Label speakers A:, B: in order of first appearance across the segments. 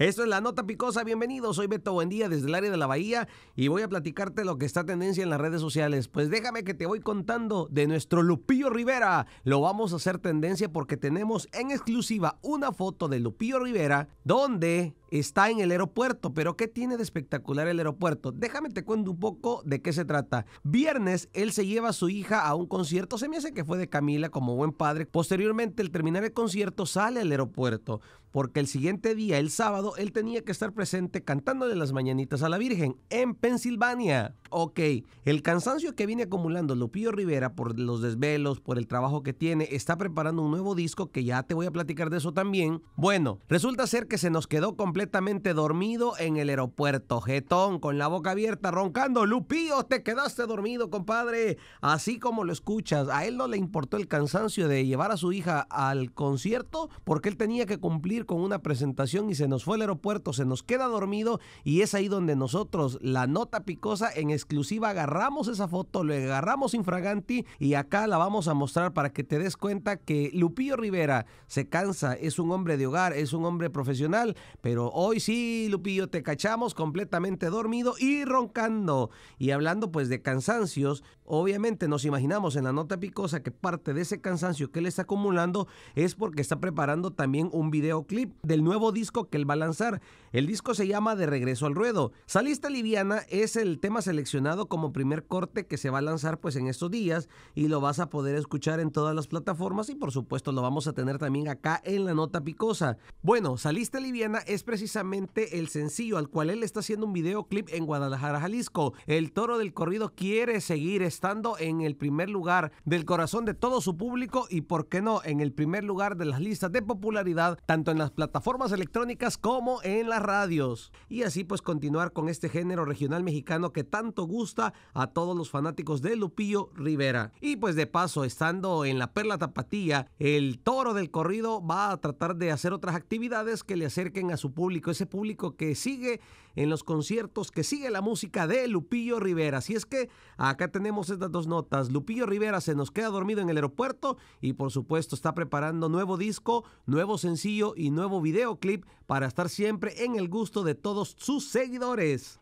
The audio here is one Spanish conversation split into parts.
A: Esto es la nota picosa. Bienvenido, soy Beto Buendía desde el área de la Bahía y voy a platicarte lo que está tendencia en las redes sociales. Pues déjame que te voy contando de nuestro Lupillo Rivera. Lo vamos a hacer tendencia porque tenemos en exclusiva una foto de Lupillo Rivera donde está en el aeropuerto. Pero ¿qué tiene de espectacular el aeropuerto? Déjame te cuento un poco de qué se trata. Viernes él se lleva a su hija a un concierto, se me hace que fue de Camila como buen padre. Posteriormente, al terminar el concierto, sale al aeropuerto porque el siguiente día, el sábado, él tenía que estar presente cantando de las mañanitas a la Virgen en Pensilvania. Ok, el cansancio que viene acumulando Lupillo Rivera por los desvelos, por el trabajo que tiene, está preparando un nuevo disco que ya te voy a platicar de eso también. Bueno, resulta ser que se nos quedó completamente completamente dormido en el aeropuerto. Getón, con la boca abierta, roncando. Lupío te quedaste dormido, compadre. Así como lo escuchas, a él no le importó el cansancio de llevar a su hija al concierto porque él tenía que cumplir con una presentación y se nos fue al aeropuerto, se nos queda dormido y es ahí donde nosotros, la nota picosa en exclusiva, agarramos esa foto, le agarramos infraganti y acá la vamos a mostrar para que te des cuenta que Lupío Rivera se cansa, es un hombre de hogar, es un hombre profesional, pero hoy sí, Lupillo, te cachamos completamente dormido y roncando. Y hablando pues de cansancios, Obviamente nos imaginamos en la nota picosa que parte de ese cansancio que él está acumulando es porque está preparando también un videoclip del nuevo disco que él va a lanzar. El disco se llama De Regreso al Ruedo. Salista Liviana es el tema seleccionado como primer corte que se va a lanzar pues en estos días y lo vas a poder escuchar en todas las plataformas y por supuesto lo vamos a tener también acá en la nota picosa. Bueno, Salista Liviana es precisamente el sencillo al cual él está haciendo un videoclip en Guadalajara, Jalisco. El toro del corrido quiere seguir estando en el primer lugar del corazón de todo su público y, por qué no, en el primer lugar de las listas de popularidad, tanto en las plataformas electrónicas como en las radios. Y así pues continuar con este género regional mexicano que tanto gusta a todos los fanáticos de Lupillo Rivera. Y pues de paso, estando en la Perla Tapatía, el toro del corrido va a tratar de hacer otras actividades que le acerquen a su público, ese público que sigue en los conciertos, que sigue la música de Lupillo Rivera. Así es que acá tenemos estas dos notas, Lupillo Rivera se nos queda dormido en el aeropuerto y por supuesto está preparando nuevo disco, nuevo sencillo y nuevo videoclip para estar siempre en el gusto de todos sus seguidores.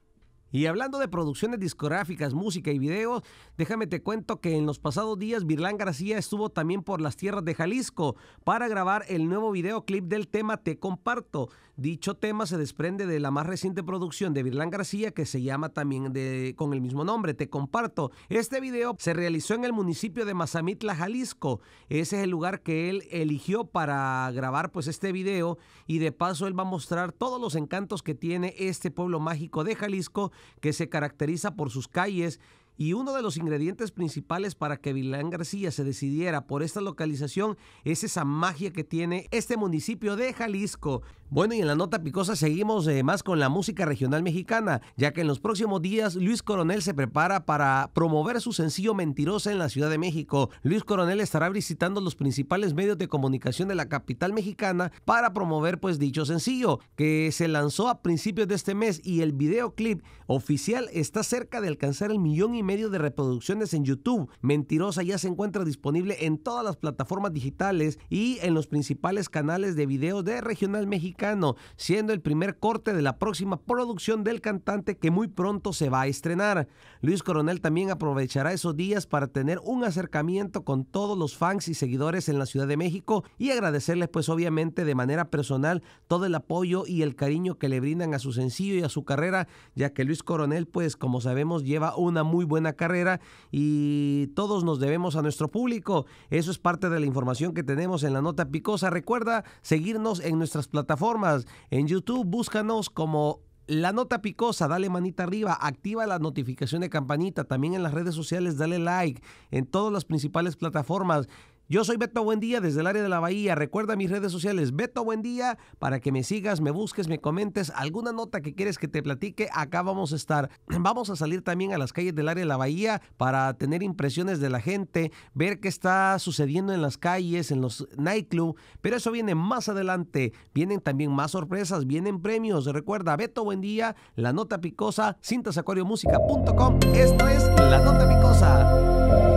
A: Y hablando de producciones discográficas, música y videos, déjame te cuento que en los pasados días Virlán García estuvo también por las tierras de Jalisco para grabar el nuevo videoclip del tema Te Comparto. Dicho tema se desprende de la más reciente producción de Virlán García que se llama también de, con el mismo nombre, Te Comparto. Este video se realizó en el municipio de Mazamitla, Jalisco. Ese es el lugar que él eligió para grabar pues este video y de paso él va a mostrar todos los encantos que tiene este pueblo mágico de Jalisco que se caracteriza por sus calles y uno de los ingredientes principales para que Vilán García se decidiera por esta localización es esa magia que tiene este municipio de Jalisco. Bueno, y en la nota picosa seguimos eh, más con la música regional mexicana, ya que en los próximos días Luis Coronel se prepara para promover su sencillo Mentirosa en la Ciudad de México. Luis Coronel estará visitando los principales medios de comunicación de la capital mexicana para promover pues dicho sencillo, que se lanzó a principios de este mes y el videoclip oficial está cerca de alcanzar el millón y medio de reproducciones en YouTube. Mentirosa ya se encuentra disponible en todas las plataformas digitales y en los principales canales de video de Regional Mexicano, siendo el primer corte de la próxima producción del cantante que muy pronto se va a estrenar. Luis Coronel también aprovechará esos días para tener un acercamiento con todos los fans y seguidores en la Ciudad de México y agradecerles pues obviamente de manera personal todo el apoyo y el cariño que le brindan a su sencillo y a su carrera, ya que Luis Coronel pues como sabemos lleva una muy buena buena carrera y todos nos debemos a nuestro público. Eso es parte de la información que tenemos en la nota picosa. Recuerda seguirnos en nuestras plataformas. En YouTube búscanos como la nota picosa, dale manita arriba, activa la notificación de campanita, también en las redes sociales dale like, en todas las principales plataformas. Yo soy Beto Buendía desde el área de la Bahía. Recuerda mis redes sociales, Beto Buendía, para que me sigas, me busques, me comentes alguna nota que quieres que te platique. Acá vamos a estar. Vamos a salir también a las calles del área de la Bahía para tener impresiones de la gente, ver qué está sucediendo en las calles, en los nightclubs. Pero eso viene más adelante. Vienen también más sorpresas, vienen premios. Recuerda, Beto Buendía, La Nota Picosa, cintasacuariomusica.com. Esto es La Nota Picosa.